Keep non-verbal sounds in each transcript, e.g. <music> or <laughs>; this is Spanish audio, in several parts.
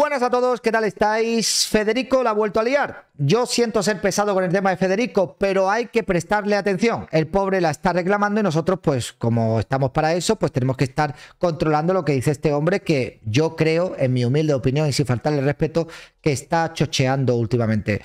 Buenas a todos, ¿qué tal estáis? Federico la ha vuelto a liar. Yo siento ser pesado con el tema de Federico, pero hay que prestarle atención. El pobre la está reclamando y nosotros, pues como estamos para eso, pues tenemos que estar controlando lo que dice este hombre que yo creo, en mi humilde opinión y sin faltarle respeto, que está chocheando últimamente.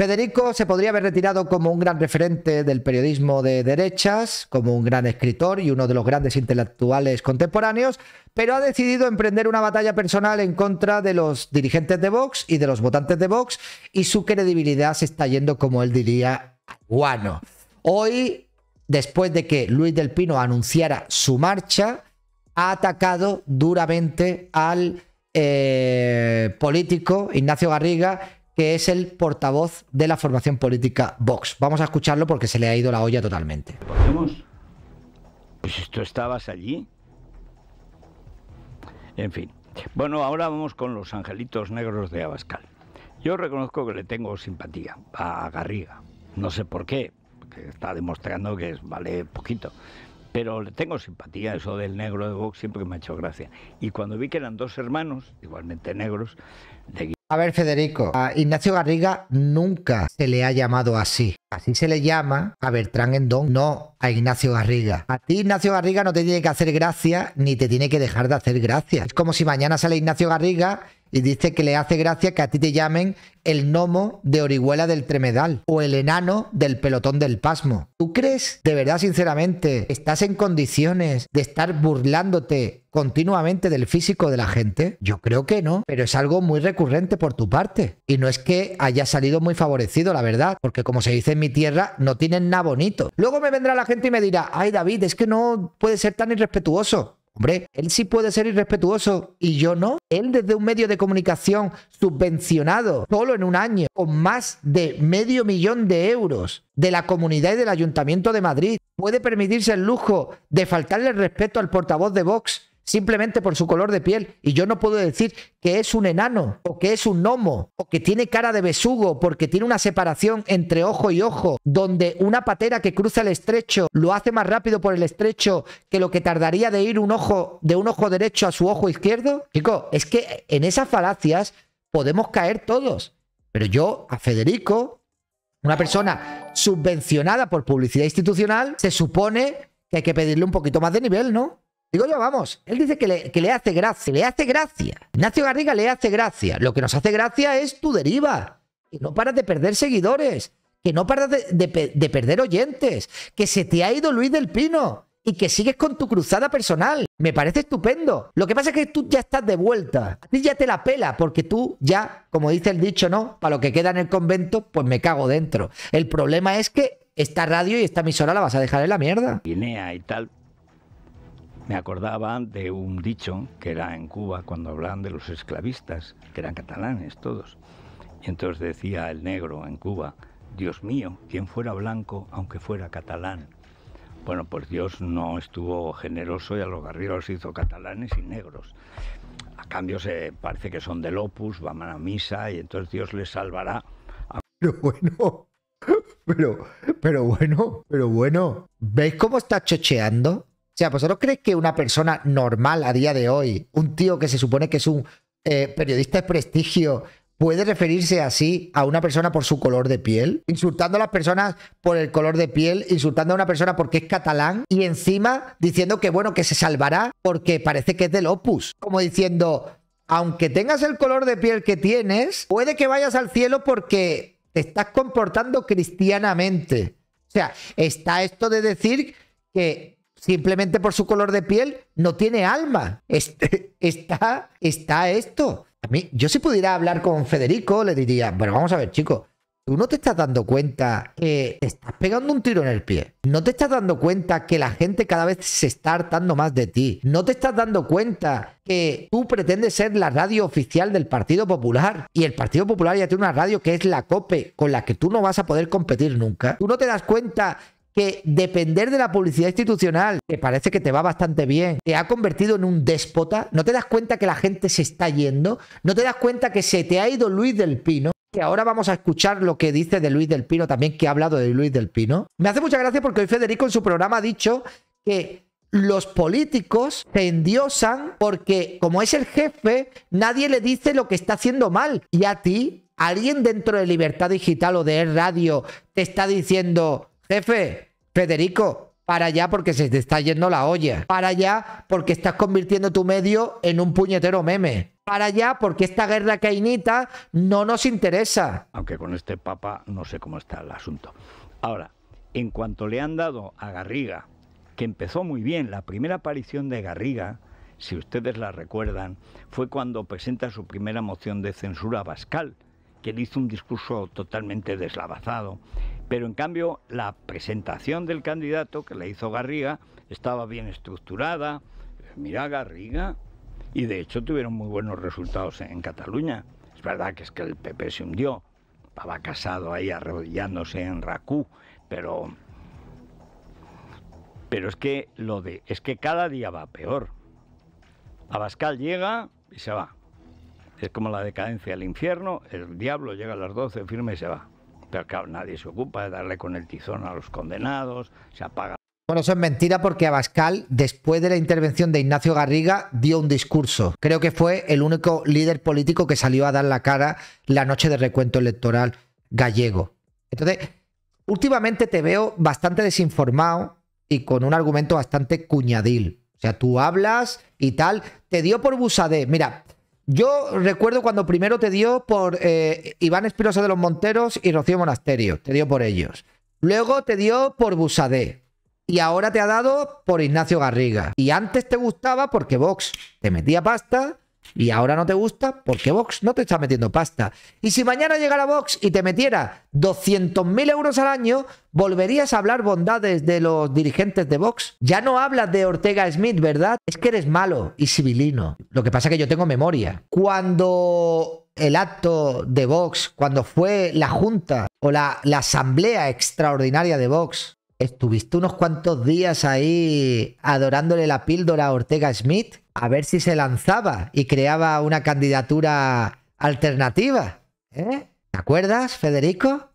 Federico se podría haber retirado como un gran referente del periodismo de derechas, como un gran escritor y uno de los grandes intelectuales contemporáneos, pero ha decidido emprender una batalla personal en contra de los dirigentes de Vox y de los votantes de Vox, y su credibilidad se está yendo, como él diría, guano. Hoy, después de que Luis del Pino anunciara su marcha, ha atacado duramente al eh, político Ignacio Garriga que es el portavoz de la formación política Vox. Vamos a escucharlo porque se le ha ido la olla totalmente. Pues tú estabas allí. En fin. Bueno, ahora vamos con los angelitos negros de Abascal. Yo reconozco que le tengo simpatía a Garriga. No sé por qué, que está demostrando que vale poquito. Pero le tengo simpatía, eso del negro de Vox siempre me ha hecho gracia. Y cuando vi que eran dos hermanos, igualmente negros, de a ver, Federico, a Ignacio Garriga nunca se le ha llamado así. Así se le llama a Bertrán Endón, no a Ignacio Garriga. A ti Ignacio Garriga no te tiene que hacer gracia ni te tiene que dejar de hacer gracia. Es como si mañana sale Ignacio Garriga y dice que le hace gracia que a ti te llamen el gnomo de Orihuela del Tremedal o el enano del pelotón del pasmo. ¿Tú crees, de verdad, sinceramente, estás en condiciones de estar burlándote continuamente del físico de la gente? Yo creo que no, pero es algo muy recurrente por tu parte. Y no es que haya salido muy favorecido, la verdad, porque como se dice en mi tierra, no tienen nada bonito. Luego me vendrá la gente y me dirá, ay David, es que no puede ser tan irrespetuoso. Hombre, él sí puede ser irrespetuoso y yo no. Él desde un medio de comunicación subvencionado solo en un año con más de medio millón de euros de la comunidad y del ayuntamiento de Madrid puede permitirse el lujo de faltarle el respeto al portavoz de Vox simplemente por su color de piel. Y yo no puedo decir que es un enano o que es un gnomo o que tiene cara de besugo porque tiene una separación entre ojo y ojo, donde una patera que cruza el estrecho lo hace más rápido por el estrecho que lo que tardaría de ir un ojo de un ojo derecho a su ojo izquierdo. Chico, es que en esas falacias podemos caer todos. Pero yo a Federico, una persona subvencionada por publicidad institucional, se supone que hay que pedirle un poquito más de nivel, ¿no? Digo yo, vamos, él dice que le, hace gracia, le hace gracia. Ignacio Garriga le hace gracia. Lo que nos hace gracia es tu deriva. Que no paras de perder seguidores, que no paras de, perder oyentes, que se te ha ido Luis del Pino y que sigues con tu cruzada personal. Me parece estupendo. Lo que pasa es que tú ya estás de vuelta. Y ya te la pela, porque tú ya, como dice el dicho, ¿no? Para lo que queda en el convento, pues me cago dentro. El problema es que esta radio y esta emisora la vas a dejar en la mierda. Guinea y tal, me acordaba de un dicho que era en Cuba cuando hablaban de los esclavistas, que eran catalanes todos. Y entonces decía el negro en Cuba, Dios mío, quien fuera blanco, aunque fuera catalán. Bueno, pues Dios no estuvo generoso y a los guerreros hizo catalanes y negros. A cambio se parece que son del opus, van a misa y entonces Dios les salvará. Pero bueno, pero, pero bueno, pero bueno, ¿veis cómo está chocheando? sea, ¿vosotros pues, creéis que una persona normal a día de hoy, un tío que se supone que es un eh, periodista de prestigio, puede referirse así a una persona por su color de piel? Insultando a las personas por el color de piel, insultando a una persona porque es catalán y encima diciendo que bueno, que se salvará porque parece que es del opus. Como diciendo, aunque tengas el color de piel que tienes, puede que vayas al cielo porque te estás comportando cristianamente. O sea, está esto de decir que simplemente por su color de piel, no tiene alma. Este, <laughs> está, esto. A mí, yo si pudiera hablar con Federico, le diría, bueno, vamos a ver, chico, tú no te estás dando cuenta que te estás pegando un tiro en el pie. No te estás dando cuenta que la gente cada vez se está hartando más de ti. No te estás dando cuenta que tú pretendes ser la radio oficial del Partido Popular. Y el Partido Popular ya tiene una radio que es la COPE, con la que tú no vas a poder competir nunca. Tú no te das cuenta que depender de la publicidad institucional, que parece que te va bastante bien, te ha convertido en un déspota, no te das cuenta que la gente se está yendo, no te das cuenta que se te ha ido Luis del Pino, que ahora vamos a escuchar lo que dice de Luis del Pino, también que ha hablado de Luis del Pino. Me hace mucha gracia porque hoy Federico en su programa ha dicho que los políticos se endiosan porque como es el jefe, nadie le dice lo que está haciendo mal. Y a ti, alguien dentro de Libertad Digital o de Radio te está diciendo Jefe, Federico, para allá porque se te está yendo la olla. Para allá porque estás convirtiendo tu medio en un puñetero meme. Para allá porque esta guerra cainita no nos interesa. Aunque con este papa no sé cómo está el asunto. Ahora, en cuanto le han dado a Garriga, que empezó muy bien, la primera aparición de Garriga, si ustedes la recuerdan, fue cuando presenta su primera moción de censura a Bascal, le hizo un discurso totalmente deslavazado pero en cambio, la presentación del candidato que le hizo Garriga estaba bien estructurada. Mira, Garriga. Y de hecho tuvieron muy buenos resultados en, Cataluña. Es verdad que es que el PP se hundió. Estaba casado ahí arrodillándose en Racú, pero. Pero es que lo de. es que cada día va peor. Abascal llega y se va. Es como la decadencia del infierno, el diablo llega a las 12, firme y se va. Pero claro, nadie se ocupa de darle con el tizón a los condenados, se apaga. Bueno, eso es mentira porque Abascal, después de la intervención de Ignacio Garriga, dio un discurso. Creo que fue el único líder político que salió a dar la cara la noche de recuento electoral gallego. Entonces, últimamente te veo bastante desinformado y con un argumento bastante cuñadil. O sea, tú hablas y tal. Te dio por Busadé. Mira, yo recuerdo cuando primero te dio por eh, Iván Espirosa de los Monteros y Rocío Monasterio, te dio por ellos. Luego te dio por Busadé. Y ahora te ha dado por Ignacio Garriga. Y antes te gustaba porque Vox te metía pasta y ahora no te gusta porque Vox no te está metiendo pasta. Y si mañana llegara Vox y te metiera 200.000 euros al año, ¿volverías a hablar bondades de los dirigentes de Vox? Ya no hablas de Ortega Smith, ¿verdad? Es que eres malo y civilino. Lo que pasa es que yo tengo memoria. Cuando el acto de Vox, cuando fue la Junta o la, Asamblea Extraordinaria de Vox, estuviste unos cuantos días ahí adorándole la píldora a Ortega Smith a ver si se lanzaba y creaba una candidatura alternativa. ¿eh? ¿Te acuerdas, Federico?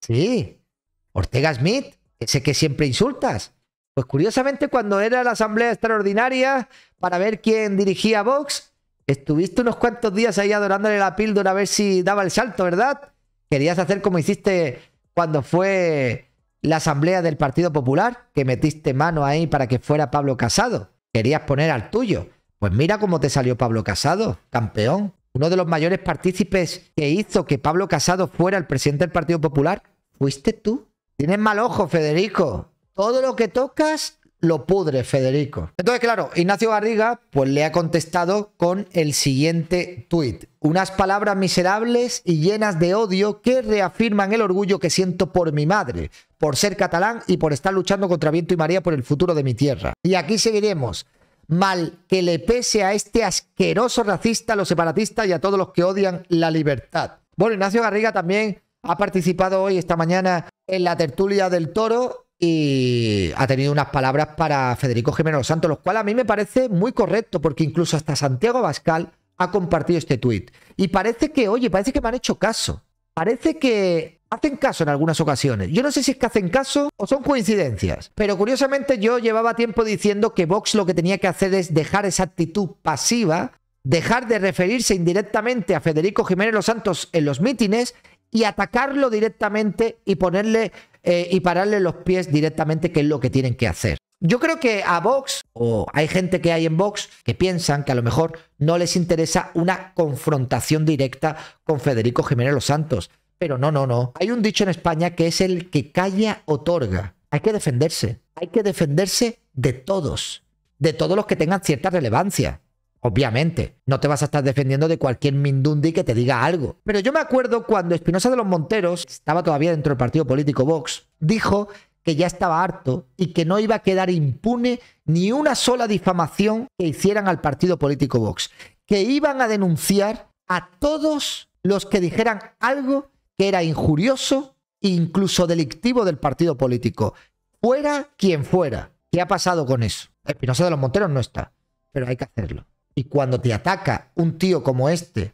Sí. Ortega Smith, ese que siempre insultas. Pues curiosamente cuando era la asamblea extraordinaria para ver quién dirigía Vox, estuviste unos cuantos días ahí adorándole la píldora a ver si daba el salto, ¿verdad? Querías hacer como hiciste cuando fue la asamblea del Partido Popular, que metiste mano ahí para que fuera Pablo Casado. Querías poner al tuyo. Pues mira cómo te salió Pablo Casado, campeón. Uno de los mayores partícipes que hizo que Pablo Casado fuera el presidente del Partido Popular, fuiste tú. Tienes mal ojo, Federico. Todo lo que tocas lo pudre, Federico. Entonces, claro, Ignacio Garriga pues le ha contestado con el siguiente tuit. Unas palabras miserables y llenas de odio que reafirman el orgullo que siento por mi madre, por ser catalán y por estar luchando contra viento y maría por el futuro de mi tierra. Y aquí seguiremos. Mal que le pese a este asqueroso racista, a los separatistas y a todos los que odian la libertad. Bueno, Ignacio Garriga también ha participado hoy, esta mañana, en la tertulia del toro y ha tenido unas palabras para Federico Jiménez Los Santos, lo cual a mí me parece muy correcto, porque incluso hasta Santiago Bascal ha compartido este tuit. Y parece que, oye, parece que me han hecho caso. Parece que hacen caso en algunas ocasiones. Yo no sé si es que hacen caso o son coincidencias. Pero curiosamente yo llevaba tiempo diciendo que Vox lo que tenía que hacer es dejar esa actitud pasiva, dejar de referirse indirectamente a Federico Jiménez Los Santos en los mítines y atacarlo directamente y ponerle eh, y pararle los pies directamente, que es lo que tienen que hacer. Yo creo que a Vox, o hay gente que hay en Vox, que piensan que a lo mejor no les interesa una confrontación directa con Federico Jiménez Los Santos. Pero no, no, no. Hay un dicho en España que es el que calla otorga. Hay que defenderse. Hay que defenderse de todos. De todos los que tengan cierta relevancia. Obviamente, no te vas a estar defendiendo de cualquier Mindundi que te diga algo. Pero yo me acuerdo cuando Espinosa de los Monteros, estaba todavía dentro del partido político Vox, dijo que ya estaba harto y que no iba a quedar impune ni una sola difamación que hicieran al partido político Vox, que iban a denunciar a todos los que dijeran algo que era injurioso e incluso delictivo del partido político, fuera quien fuera. ¿Qué ha pasado con eso? Espinosa de los Monteros no está, pero hay que hacerlo. Y cuando te ataca un tío como este,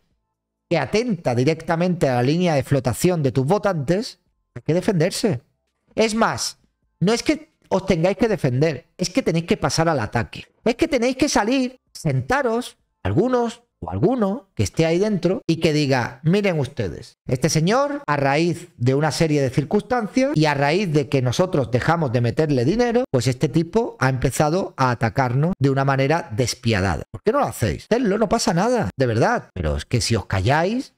que atenta directamente a la línea de flotación de tus votantes, hay que defenderse. Es más, no es que os tengáis que defender, es que tenéis que pasar al ataque. Es que tenéis que salir, sentaros, algunos, alguno que esté ahí dentro y que diga, miren ustedes, este señor a raíz de una serie de circunstancias y a raíz de que nosotros dejamos de meterle dinero, pues este tipo ha empezado a atacarnos de una manera despiadada. ¿Por qué no lo hacéis? lo no pasa nada, de verdad. Pero es que si os calláis,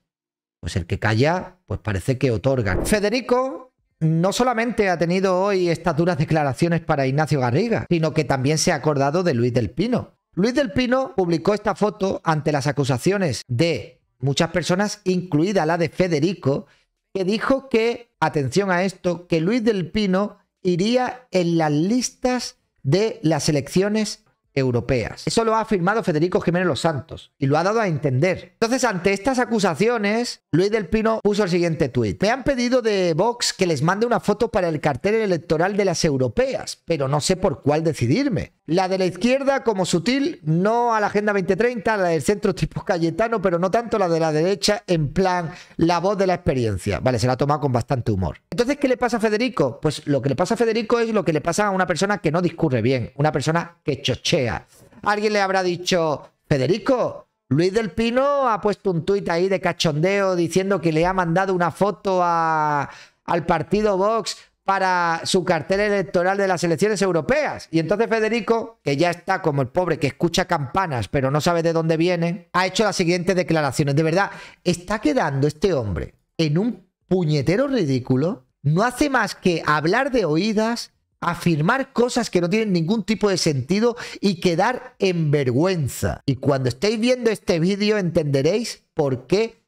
pues el que calla, pues parece que otorga. Federico no solamente ha tenido hoy estas duras declaraciones para Ignacio Garriga, sino que también se ha acordado de Luis del Pino. Luis del Pino publicó esta foto ante las acusaciones de muchas personas, incluida la de Federico, que dijo que, atención a esto, que Luis del Pino iría en las listas de las elecciones europeas. Eso lo ha afirmado Federico Jiménez Los Santos y lo ha dado a entender. Entonces, ante estas acusaciones, Luis del Pino puso el siguiente tuit. Me han pedido de Vox que les mande una foto para el cartel electoral de las europeas, pero no sé por cuál decidirme. La de la izquierda, como sutil, no a la Agenda 2030, la del centro tipo Cayetano, pero no tanto la de la derecha, en plan la voz de la experiencia. Vale, se la ha tomado con bastante humor. Entonces, ¿qué le pasa a Federico? Pues lo que le pasa a Federico es lo que le pasa a una persona que no discurre bien, una persona que chochea. Alguien le habrá dicho, Federico, Luis del Pino ha puesto un tuit ahí de cachondeo diciendo que le ha mandado una foto al partido Vox para su cartel electoral de las elecciones europeas. Y entonces Federico, que ya está como el pobre que escucha campanas pero no sabe de dónde viene, ha hecho las siguientes declaraciones. De verdad, está quedando este hombre en un puñetero ridículo. No hace más que hablar de oídas, afirmar cosas que no tienen ningún tipo de sentido y quedar en vergüenza. Y cuando estéis viendo este vídeo entenderéis por qué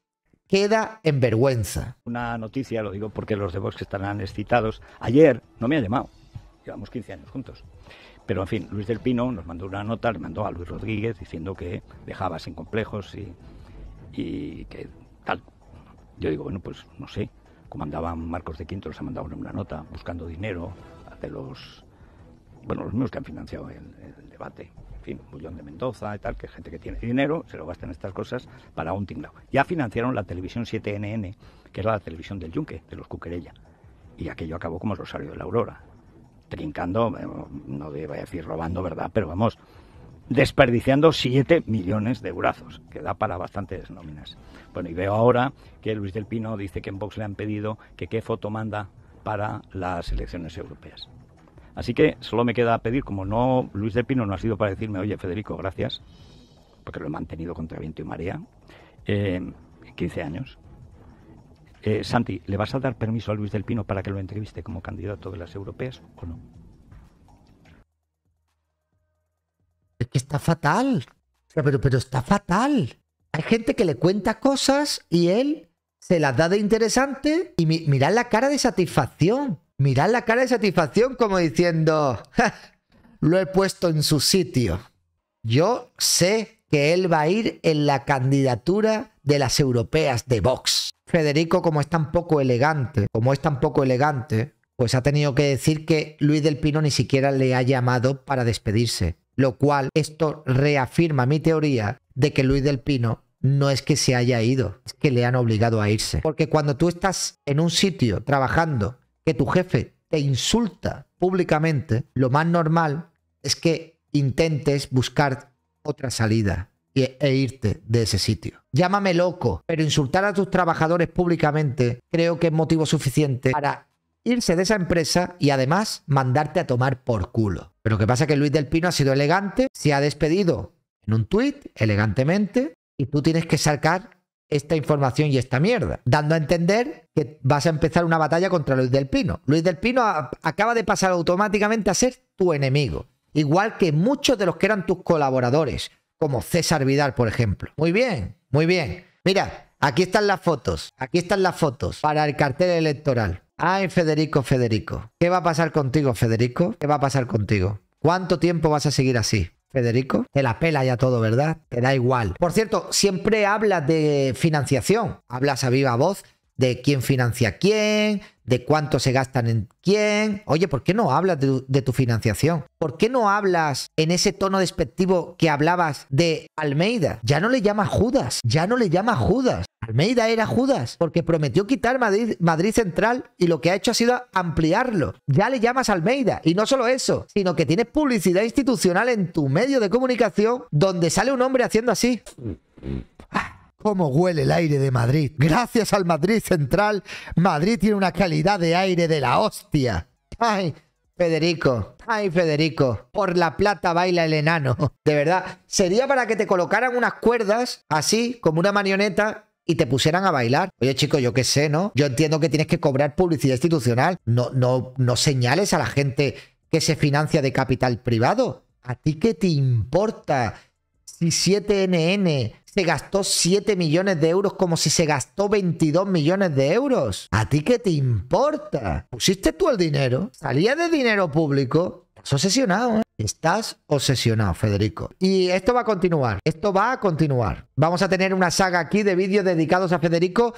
queda en vergüenza. Una noticia, lo digo porque los de Vox estarán excitados. Ayer no me ha llamado, llevamos 15 años juntos. Pero en fin, Luis del Pino nos mandó una nota, le mandó a Luis Rodríguez diciendo que dejaba sin complejos y, que tal. Yo digo, bueno, pues no sé, como andaban Marcos de Quinto, los ha mandado una nota buscando dinero de los, bueno, los mismos que han financiado el debate en fin, Bullón de Mendoza y tal, que gente que tiene dinero se lo gastan estas cosas para un tinglao. Ya financiaron la televisión 7NN, que es la televisión del Yunque, de los Cuquerella. Y aquello acabó como el Rosario de la Aurora. Trincando, no voy a decir robando, ¿verdad? Pero vamos, desperdiciando 7 millones de brazos, que da para bastantes nóminas. Bueno, y veo ahora que Luis del Pino dice que en Vox le han pedido que qué foto manda para las elecciones europeas. Así que solo me queda pedir, como no, Luis del Pino no ha sido para decirme, oye, Federico, gracias, porque lo he mantenido contra viento y marea, en eh, 15 años. Eh, Santi, ¿le vas a dar permiso a Luis del Pino para que lo entreviste como candidato de las europeas o no? Es que está fatal. Pero, está fatal. Hay gente que le cuenta cosas y él se las da de interesante y mi, la cara de satisfacción. Mirad la cara de satisfacción como diciendo, lo he puesto en su sitio. Yo sé que él va a ir en la candidatura de las europeas de Vox. Federico, como es tan poco elegante, como es tan poco elegante, pues ha tenido que decir que Luis del Pino ni siquiera le ha llamado para despedirse. Lo cual esto reafirma mi teoría de que Luis del Pino no es que se haya ido, es que le han obligado a irse. Porque cuando tú estás en un sitio trabajando tu jefe te insulta públicamente, lo más normal es que intentes buscar otra salida e irte de ese sitio. Llámame loco, pero insultar a tus trabajadores públicamente creo que es motivo suficiente para irse de esa empresa y además mandarte a tomar por culo. Pero lo que pasa que Luis del Pino ha sido elegante, se ha despedido en un tuit elegantemente y tú tienes que sacar esta información y esta mierda, dando a entender que vas a empezar una batalla contra Luis del Pino. Luis del Pino acaba de pasar automáticamente a ser tu enemigo, igual que muchos de los que eran tus colaboradores, como César Vidal, por ejemplo. Muy bien, muy bien. Mira, aquí están las fotos, aquí están las fotos para el cartel electoral. Ay, Federico, Federico. ¿Qué va a pasar contigo, Federico? ¿Qué va a pasar contigo? ¿Cuánto tiempo vas a seguir así? Federico. Te la pela ya todo, ¿verdad? Te da igual. Por cierto, siempre hablas de financiación, hablas a viva voz de quién financia quién, de cuánto se gastan en quién. Oye, ¿por qué no hablas de tu, financiación? ¿Por qué no hablas en ese tono despectivo que hablabas de Almeida? Ya no le llamas Judas, ya no le llamas Judas. Almeida era Judas, porque prometió quitar Madrid, Central y lo que ha hecho ha sido ampliarlo. Ya le llamas Almeida. Y no solo eso, sino que tienes publicidad institucional en tu medio de comunicación donde sale un hombre haciendo así. Ah, ¿Cómo huele el aire de Madrid? Gracias al Madrid Central, Madrid tiene una calidad de aire de la hostia. Ay, Federico, ay Federico, por la plata baila el enano. De verdad, sería para que te colocaran unas cuerdas así, como una marioneta, y te pusieran a bailar. Oye, chico, yo qué sé, ¿no? Yo entiendo que tienes que cobrar publicidad institucional. No, no, no señales a la gente que se financia de capital privado. ¿A ti qué te importa si 7NN se gastó 7 millones de euros como si se gastó 22 millones de euros? ¿A ti qué te importa? Pusiste tú el dinero, salía de dinero público Estás obsesionado, ¿eh? Estás obsesionado, Federico. Y esto va a continuar, esto va a continuar. Vamos a tener una saga aquí de vídeos dedicados a Federico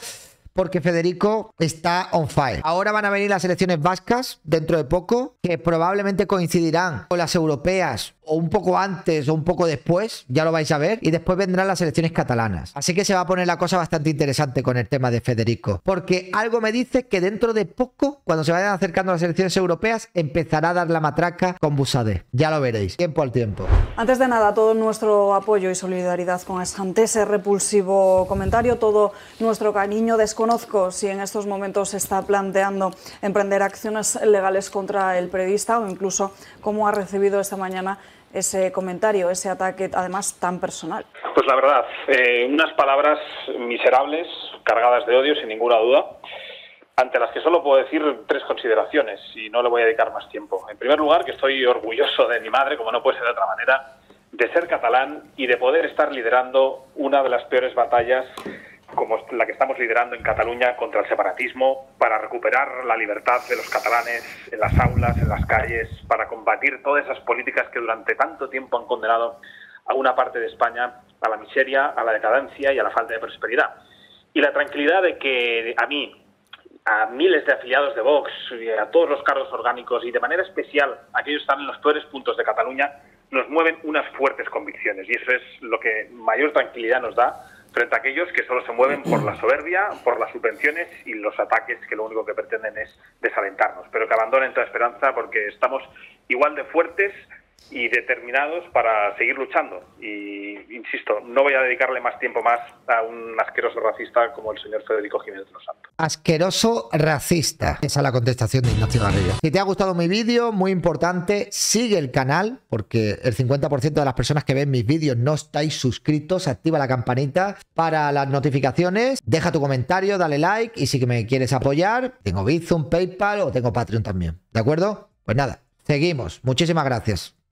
porque Federico está on fire. Ahora van a venir las elecciones vascas dentro de poco, que probablemente coincidirán con las europeas o un poco antes o un poco después, ya lo vais a ver, y después vendrán las elecciones catalanas. Así que se va a poner la cosa bastante interesante con el tema de Federico, porque algo me dice que dentro de poco, cuando se vayan acercando las elecciones europeas, empezará a dar la matraca con Busade. Ya lo veréis, tiempo al tiempo. Antes de nada, todo nuestro apoyo y solidaridad con Asante, ese repulsivo comentario, todo nuestro cariño. Desconozco si en estos momentos se está planteando emprender acciones legales contra el periodista o incluso cómo ha recibido esta mañana ese comentario, ese ataque además tan personal? Pues la verdad, eh, unas palabras miserables, cargadas de odio, sin ninguna duda, ante las que solo puedo decir tres consideraciones y no le voy a dedicar más tiempo. En primer lugar, que estoy orgulloso de mi madre, como no puede ser de otra manera, de ser catalán y de poder estar liderando una de las peores batallas como la que estamos liderando en Cataluña contra el separatismo, para recuperar la libertad de los catalanes en las aulas, en las calles, para combatir todas esas políticas que durante tanto tiempo han condenado a una parte de España a la miseria, a la decadencia y a la falta de prosperidad. Y la tranquilidad de que a mí, a miles de afiliados de Vox, a todos los cargos orgánicos y de manera especial aquellos que están en los peores puntos de Cataluña, nos mueven unas fuertes convicciones y eso es lo que mayor tranquilidad nos da frente a aquellos que solo se mueven por la soberbia, por las subvenciones y los ataques que lo único que pretenden es desalentarnos, pero que abandonen toda esperanza porque estamos igual de fuertes y determinados para seguir luchando. Y insisto, no voy a dedicarle más tiempo más a un asqueroso racista como el señor Federico Jiménez de los Santos. Asqueroso racista. Esa es la contestación de Ignacio Garrido. Si te ha gustado mi vídeo, muy importante, sigue el canal, porque el 50% de las personas que ven mis vídeos no estáis suscritos. Activa la campanita para las notificaciones. Deja tu comentario, dale like. Y si que me quieres apoyar, tengo Bizum, PayPal o tengo Patreon también. ¿De acuerdo? Pues nada, seguimos. Muchísimas gracias.